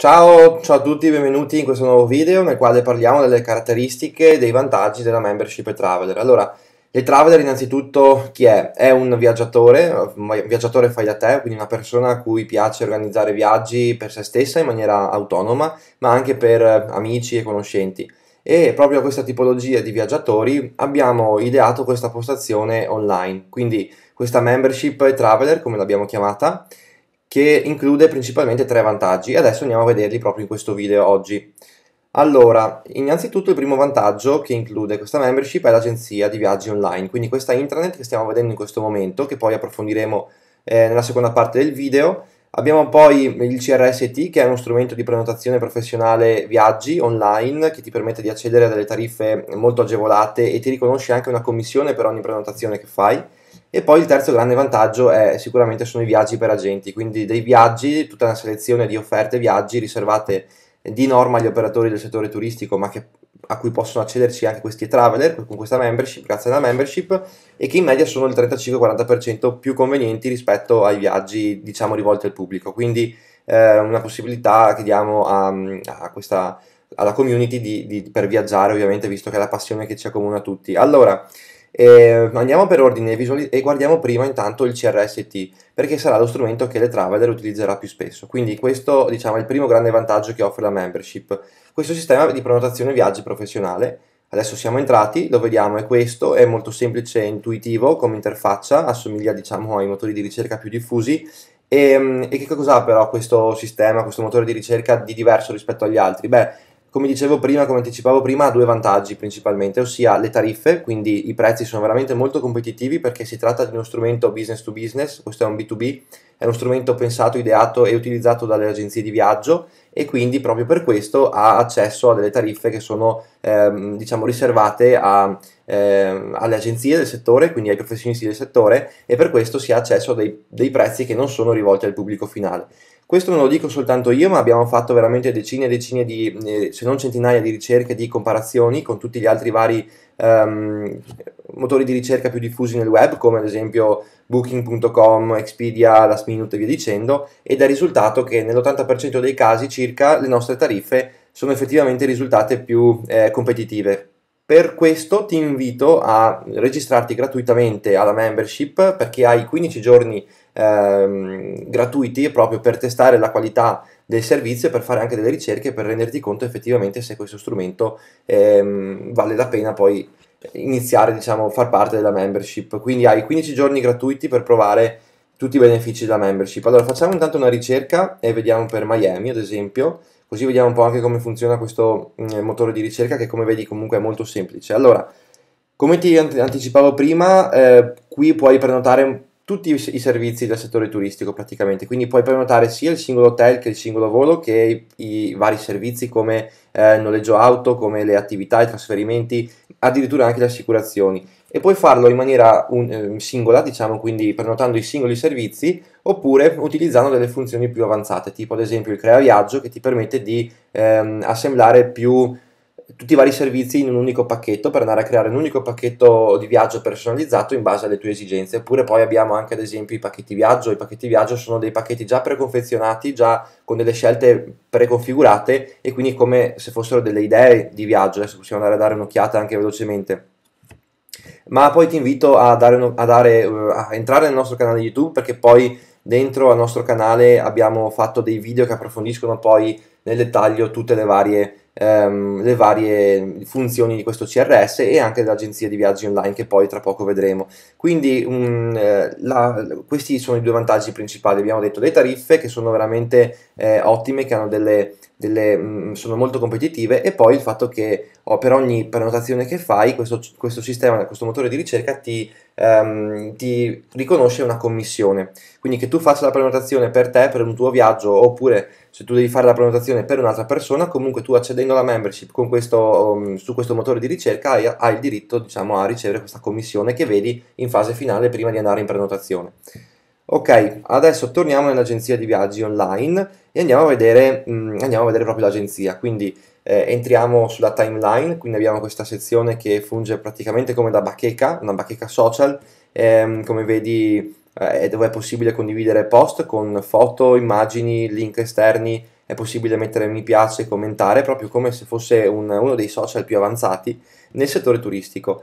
Ciao, ciao, a tutti, benvenuti in questo nuovo video nel quale parliamo delle caratteristiche e dei vantaggi della membership e Traveler. Allora, il Traveler innanzitutto chi è? È un viaggiatore, un viaggiatore fai da te, quindi una persona a cui piace organizzare viaggi per se stessa in maniera autonoma, ma anche per eh, amici e conoscenti. E proprio a questa tipologia di viaggiatori abbiamo ideato questa postazione online, quindi questa membership e Traveler, come l'abbiamo chiamata, che include principalmente tre vantaggi e adesso andiamo a vederli proprio in questo video oggi. Allora, innanzitutto il primo vantaggio che include questa membership è l'agenzia di viaggi online, quindi questa intranet che stiamo vedendo in questo momento, che poi approfondiremo eh, nella seconda parte del video. Abbiamo poi il CRST che è uno strumento di prenotazione professionale viaggi online che ti permette di accedere a delle tariffe molto agevolate e ti riconosce anche una commissione per ogni prenotazione che fai. E poi il terzo grande vantaggio è sicuramente sono i viaggi per agenti, quindi dei viaggi, tutta una selezione di offerte viaggi riservate di norma agli operatori del settore turistico, ma che, a cui possono accederci anche questi traveler con questa membership, grazie alla membership, e che in media sono il 35-40% più convenienti rispetto ai viaggi, diciamo, rivolti al pubblico. Quindi eh, una possibilità che diamo a, a questa, alla community di, di, per viaggiare, ovviamente, visto che è la passione che ci accomuna tutti. Allora, eh, andiamo per ordine visuali- e guardiamo prima intanto il CRST perché sarà lo strumento che le Traveler utilizzerà più spesso quindi questo diciamo, è il primo grande vantaggio che offre la membership questo sistema di prenotazione viaggi professionale adesso siamo entrati, lo vediamo è questo è molto semplice e intuitivo come interfaccia assomiglia diciamo, ai motori di ricerca più diffusi e, ehm, e che ha però questo sistema, questo motore di ricerca di diverso rispetto agli altri? Beh, come dicevo prima, come anticipavo prima, ha due vantaggi principalmente, ossia le tariffe, quindi i prezzi sono veramente molto competitivi perché si tratta di uno strumento business to business, questo è un B2B, è uno strumento pensato, ideato e utilizzato dalle agenzie di viaggio e quindi proprio per questo ha accesso a delle tariffe che sono ehm, diciamo riservate a, ehm, alle agenzie del settore, quindi ai professionisti del settore e per questo si ha accesso a dei, dei prezzi che non sono rivolti al pubblico finale. Questo non lo dico soltanto io, ma abbiamo fatto veramente decine e decine di, eh, se non centinaia di ricerche, di comparazioni con tutti gli altri vari ehm, motori di ricerca più diffusi nel web, come ad esempio booking.com, Expedia, Last Minute e via dicendo, ed è risultato che nell'80% dei casi circa le nostre tariffe sono effettivamente risultate più eh, competitive. Per questo ti invito a registrarti gratuitamente alla membership perché hai 15 giorni ehm, gratuiti proprio per testare la qualità del servizio e per fare anche delle ricerche per renderti conto effettivamente se questo strumento ehm, vale la pena poi iniziare, diciamo, far parte della membership. Quindi hai 15 giorni gratuiti per provare tutti i benefici della membership. Allora facciamo intanto una ricerca e vediamo per Miami ad esempio, così vediamo un po' anche come funziona questo eh, motore di ricerca che come vedi comunque è molto semplice. Allora, come ti anticipavo prima, eh, qui puoi prenotare tutti i servizi del settore turistico praticamente, quindi puoi prenotare sia il singolo hotel che il singolo volo che i, i vari servizi come eh, noleggio auto, come le attività, i trasferimenti, addirittura anche le assicurazioni e puoi farlo in maniera un, ehm, singola, diciamo, quindi prenotando i singoli servizi oppure utilizzando delle funzioni più avanzate, tipo ad esempio il crea viaggio che ti permette di ehm, assemblare più tutti i vari servizi in un unico pacchetto per andare a creare un unico pacchetto di viaggio personalizzato in base alle tue esigenze. Oppure poi abbiamo anche ad esempio i pacchetti viaggio. I pacchetti viaggio sono dei pacchetti già preconfezionati, già con delle scelte preconfigurate e quindi come se fossero delle idee di viaggio. Adesso possiamo andare a dare un'occhiata anche velocemente ma poi ti invito a, dare, a, dare, eh, a entrare nel nostro canale YouTube perché poi dentro al nostro canale abbiamo fatto dei video che approfondiscono poi nel dettaglio tutte le varie, ehm, le varie funzioni di questo CRS e anche dell'agenzia di viaggi online che poi tra poco vedremo. Quindi um, la, questi sono i due vantaggi principali, abbiamo detto le tariffe che sono veramente eh, ottime, che hanno delle delle, mm, sono molto competitive e poi il fatto che oh, per ogni prenotazione che fai questo, questo, sistema, questo motore di ricerca ti, ehm, ti riconosce una commissione. Quindi che tu faccia la prenotazione per te, per un tuo viaggio oppure se tu devi fare la prenotazione per un'altra persona, comunque tu accedendo alla membership questo, um, su questo motore di ricerca hai, hai il diritto diciamo, a ricevere questa commissione che vedi in fase finale prima di andare in prenotazione. Ok, adesso torniamo nell'agenzia di viaggi online e andiamo a vedere, mh, mm, andiamo a vedere proprio l'agenzia, quindi eh, entriamo sulla timeline, quindi abbiamo questa sezione che funge praticamente come da bacheca, una bacheca social, ehm, come vedi eh, dove è possibile condividere post con foto, immagini, link esterni, è possibile mettere mi piace, commentare, proprio come se fosse un, uno dei social più avanzati nel settore turistico.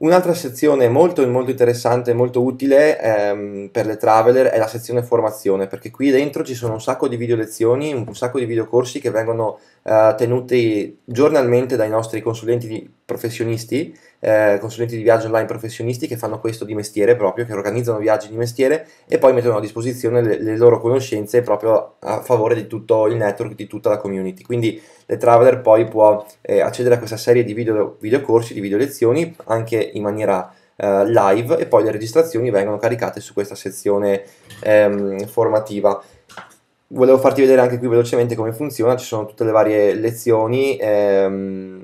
Un'altra sezione molto, molto interessante e molto utile ehm, per le traveler è la sezione formazione, perché qui dentro ci sono un sacco di video lezioni, un sacco di videocorsi che vengono eh, tenuti giornalmente dai nostri consulenti professionisti eh, consulenti di viaggio online professionisti che fanno questo di mestiere proprio, che organizzano viaggi di mestiere e poi mettono a disposizione le, le loro conoscenze proprio a favore di tutto il network, di tutta la community. Quindi le Traveler poi può eh, accedere a questa serie di video, videocorsi, di video lezioni anche in maniera eh, live e poi le registrazioni vengono caricate su questa sezione ehm, formativa volevo farti vedere anche qui velocemente come funziona, ci sono tutte le varie lezioni, ehm,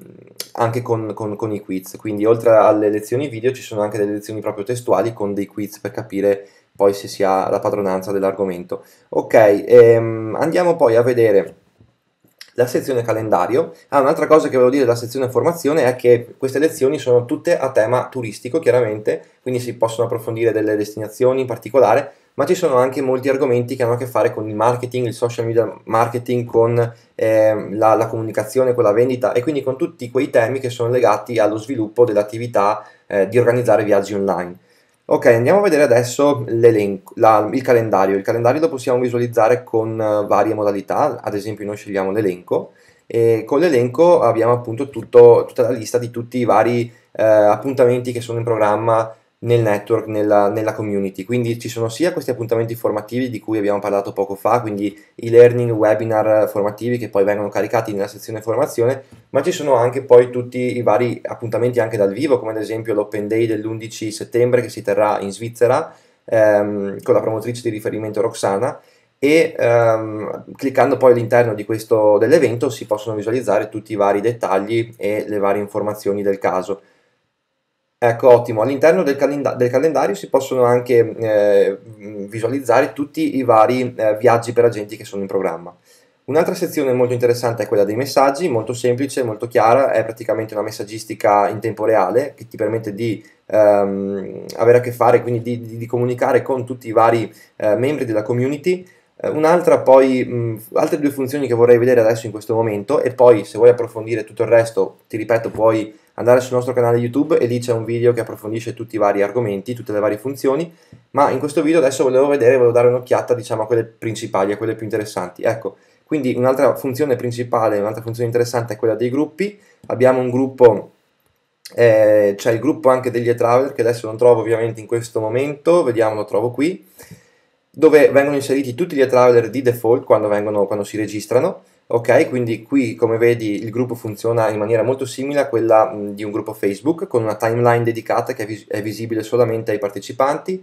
anche con, con, con, i quiz, quindi oltre alle lezioni video ci sono anche delle lezioni proprio testuali con dei quiz per capire poi se si ha la padronanza dell'argomento. Ok, ehm, andiamo poi a vedere la sezione calendario. Ah, un'altra cosa che volevo dire della sezione formazione è che queste lezioni sono tutte a tema turistico, chiaramente, quindi si possono approfondire delle destinazioni in particolare, ma ci sono anche molti argomenti che hanno a che fare con il marketing, il social media marketing, con eh, la, la, comunicazione, con la vendita e quindi con tutti quei temi che sono legati allo sviluppo dell'attività eh, di organizzare viaggi online. Ok, andiamo a vedere adesso la, il calendario. Il calendario lo possiamo visualizzare con eh, varie modalità, ad esempio noi scegliamo l'elenco e con l'elenco abbiamo appunto tutto, tutta la lista di tutti i vari eh, appuntamenti che sono in programma nel network, nella, nella, community. Quindi ci sono sia questi appuntamenti formativi di cui abbiamo parlato poco fa, quindi i learning webinar formativi che poi vengono caricati nella sezione formazione, ma ci sono anche poi tutti i vari appuntamenti anche dal vivo, come ad esempio l'Open Day dell'11 settembre che si terrà in Svizzera ehm, con la promotrice di riferimento Roxana e ehm, cliccando poi all'interno di questo, dell'evento si possono visualizzare tutti i vari dettagli e le varie informazioni del caso. Ecco, ottimo. All'interno del, calenda- del, calendario si possono anche eh, visualizzare tutti i vari eh, viaggi per agenti che sono in programma. Un'altra sezione molto interessante è quella dei messaggi, molto semplice, molto chiara, è praticamente una messaggistica in tempo reale che ti permette di ehm, avere a che fare, quindi di, di, di comunicare con tutti i vari eh, membri della community. Eh, un'altra poi, mh, altre due funzioni che vorrei vedere adesso in questo momento e poi se vuoi approfondire tutto il resto, ti ripeto, puoi andare sul nostro canale YouTube e lì c'è un video che approfondisce tutti i vari argomenti, tutte le varie funzioni, ma in questo video adesso volevo vedere, volevo dare un'occhiata diciamo a quelle principali, a quelle più interessanti. Ecco, quindi un'altra funzione principale, un'altra funzione interessante è quella dei gruppi, abbiamo un gruppo... Eh, c'è il gruppo anche degli e-traveler che adesso non trovo ovviamente in questo momento, vediamo lo trovo qui dove vengono inseriti tutti gli e-traveler di default quando, vengono, quando si registrano Ok, quindi qui come vedi il gruppo funziona in maniera molto simile a quella mh, di un gruppo Facebook con una timeline dedicata che è, vis è visibile solamente ai partecipanti.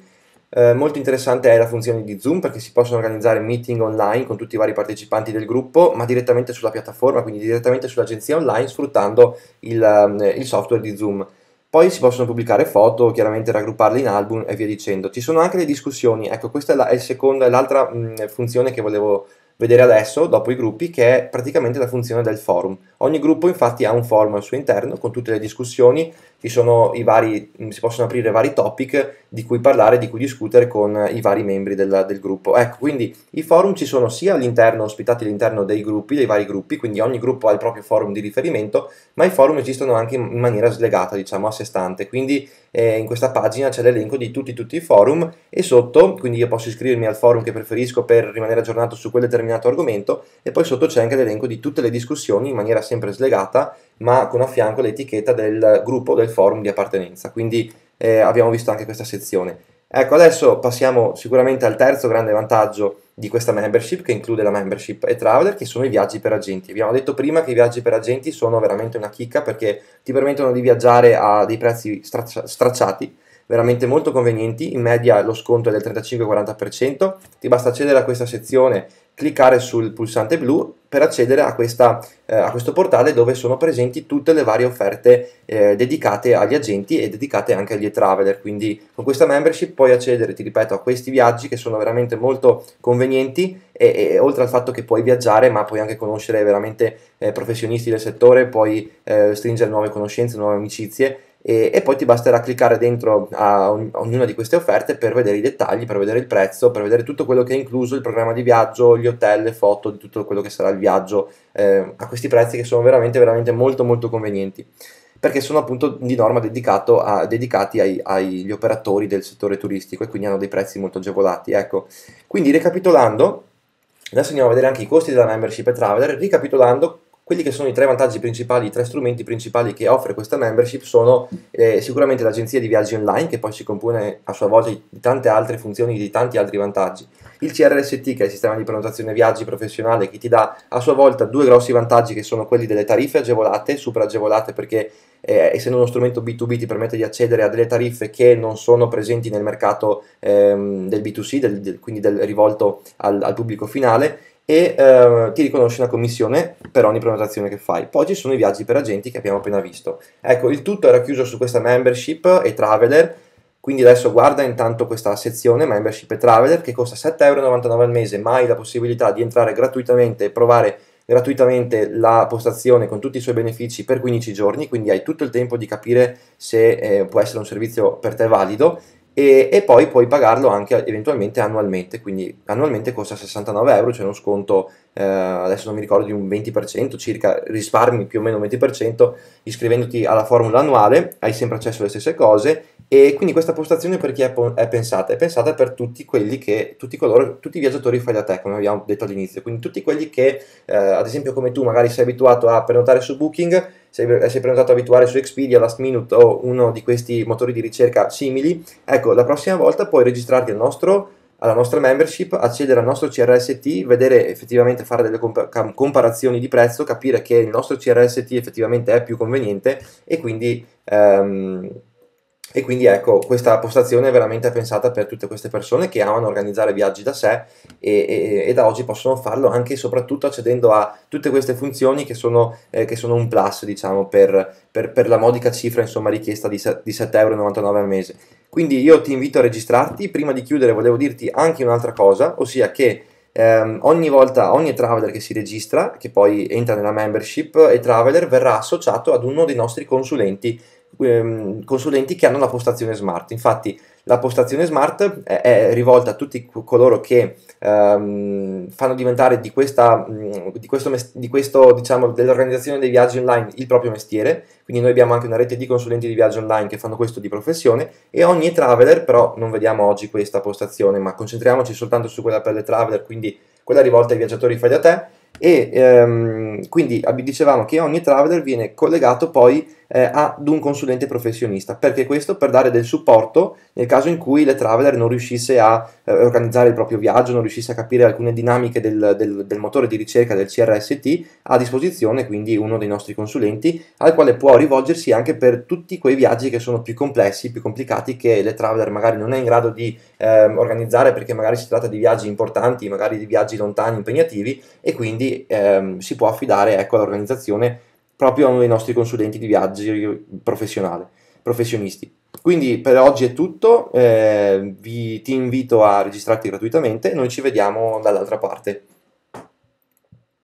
Eh, molto interessante è la funzione di Zoom perché si possono organizzare meeting online con tutti i vari partecipanti del gruppo, ma direttamente sulla piattaforma, quindi direttamente sull'agenzia online sfruttando il, il software di Zoom. Poi si possono pubblicare foto, chiaramente raggrupparle in album e via dicendo. Ci sono anche le discussioni, ecco questa è la, l'altra funzione che volevo vedere adesso, dopo i gruppi, che è praticamente la funzione del forum. Ogni gruppo infatti ha un forum al suo interno con tutte le discussioni, ci sono i vari, mm, si possono aprire vari topic di cui parlare, di cui discutere con i vari membri del, del gruppo. Ecco, quindi i forum ci sono sia all'interno, ospitati all'interno dei gruppi, dei vari gruppi, quindi ogni gruppo ha il proprio forum di riferimento, ma i forum esistono anche in maniera slegata, diciamo, a sé stante. Quindi eh, in questa pagina c'è l'elenco di tutti, tutti i forum e sotto, quindi io posso iscrivermi al forum che preferisco per rimanere aggiornato su quel determinato argomento e poi sotto c'è anche l'elenco di tutte le discussioni in maniera sempre slegata ma con a fianco l'etichetta del gruppo del forum di appartenenza, quindi eh, abbiamo visto anche questa sezione. Ecco, adesso passiamo sicuramente al terzo grande vantaggio di questa membership che include la membership e Traveler che sono i viaggi per agenti. Abbiamo detto prima che i viaggi per agenti sono veramente una chicca perché ti permettono di viaggiare a dei prezzi stracci- stracciati, veramente molto convenienti, in media lo sconto è del 35-40%, ti basta accedere a questa sezione cliccare sul pulsante blu per accedere a, questa, eh, a, questo portale dove sono presenti tutte le varie offerte eh, dedicate agli agenti e dedicate anche agli e-traveler. Quindi con questa membership puoi accedere, ti ripeto, a questi viaggi che sono veramente molto convenienti e, e oltre al fatto che puoi viaggiare ma puoi anche conoscere veramente eh, professionisti del settore, puoi eh, stringere nuove conoscenze, nuove amicizie e, e, poi ti basterà cliccare dentro a, ogn- ognuna di queste offerte per vedere i dettagli, per vedere il prezzo, per vedere tutto quello che è incluso, il programma di viaggio, gli hotel, le foto di tutto quello che sarà il viaggio eh, a questi prezzi che sono veramente, veramente molto molto convenienti perché sono appunto di norma a, dedicati agli operatori del settore turistico e quindi hanno dei prezzi molto agevolati. Ecco. Quindi ricapitolando, adesso andiamo a vedere anche i costi della membership e traveler, ricapitolando quelli che sono i tre vantaggi principali, i tre strumenti principali che offre questa membership sono eh, sicuramente l'agenzia di viaggi online, che poi si compone a sua volta di tante altre funzioni, di tanti altri vantaggi. Il CRST, che è il sistema di prenotazione viaggi professionale, che ti dà a sua volta due grossi vantaggi, che sono quelli delle tariffe agevolate, super agevolate perché eh, essendo uno strumento B2B ti permette di accedere a delle tariffe che non sono presenti nel mercato ehm, del B2C, del, del, quindi del, rivolto al, al pubblico finale e eh, ti riconosce una commissione per ogni prenotazione che fai. Poi ci sono i viaggi per agenti che abbiamo appena visto. Ecco, il tutto era chiuso su questa membership e traveler, quindi adesso guarda intanto questa sezione membership e traveler che costa 7,99€ al mese, ma hai la possibilità di entrare gratuitamente e provare gratuitamente la postazione con tutti i suoi benefici per 15 giorni, quindi hai tutto il tempo di capire se eh, può essere un servizio per te valido e, e, poi puoi pagarlo anche eventualmente annualmente, quindi annualmente costa 69 euro, c'è cioè uno sconto, eh, adesso non mi ricordo, di un 20% circa, risparmi più o meno un 20% iscrivendoti alla formula annuale, hai sempre accesso alle stesse cose e quindi questa postazione per chi è, è pensata? È pensata per tutti quelli che, tutti, coloro, tutti i viaggiatori fai da te, come abbiamo detto all'inizio, quindi tutti quelli che, eh, ad esempio come tu magari sei abituato a prenotare su Booking, sei, sei prenotato abituare su Expedia, Last Minute o uno di questi motori di ricerca simili, ecco, la prossima volta puoi registrarti al nostro alla nostra membership, accedere al nostro CRST, vedere effettivamente fare delle comparazioni di prezzo, capire che il nostro CRST effettivamente è più conveniente e quindi ehm, e quindi ecco, questa postazione è veramente pensata per tutte queste persone che amano organizzare viaggi da sé e, e, e da oggi possono farlo anche e soprattutto accedendo a tutte queste funzioni che sono, eh, che sono un plus, diciamo, per, per, per, la modica cifra insomma, richiesta di, di euro al mese. Quindi io ti invito a registrarti. Prima di chiudere volevo dirti anche un'altra cosa, ossia che Um, ogni volta, ogni traveler che si registra, che poi entra nella membership e traveler, verrà associato ad uno dei nostri consulenti ehm, consulenti che hanno la postazione smart. Infatti la postazione smart è, è rivolta a tutti coloro che ehm, fanno diventare di, questa, di questo, di questo diciamo, dell'organizzazione dei viaggi online il proprio mestiere, quindi noi abbiamo anche una rete di consulenti di viaggio online che fanno questo di professione e ogni traveler, però non vediamo oggi questa postazione, ma concentriamoci soltanto su quella per le traveler, quindi quella rivolta ai viaggiatori fai da te, e ehm, quindi dicevamo che ogni traveler viene collegato poi eh, ad un consulente professionista, perché questo per dare del supporto nel caso in cui le traveler non riuscisse a eh, organizzare il proprio viaggio, non riuscisse a capire alcune dinamiche del, del, del, motore di ricerca del CRST, a disposizione quindi uno dei nostri consulenti al quale può rivolgersi anche per tutti quei viaggi che sono più complessi, più complicati, che le traveler magari non è in grado di eh, organizzare perché magari si tratta di viaggi importanti, magari di viaggi lontani, impegnativi e quindi quindi ehm, si può affidare ecco, all'organizzazione proprio a uno dei nostri consulenti di viaggi professionisti. Quindi per oggi è tutto, eh, vi, ti invito a registrarti gratuitamente, noi ci vediamo dall'altra parte.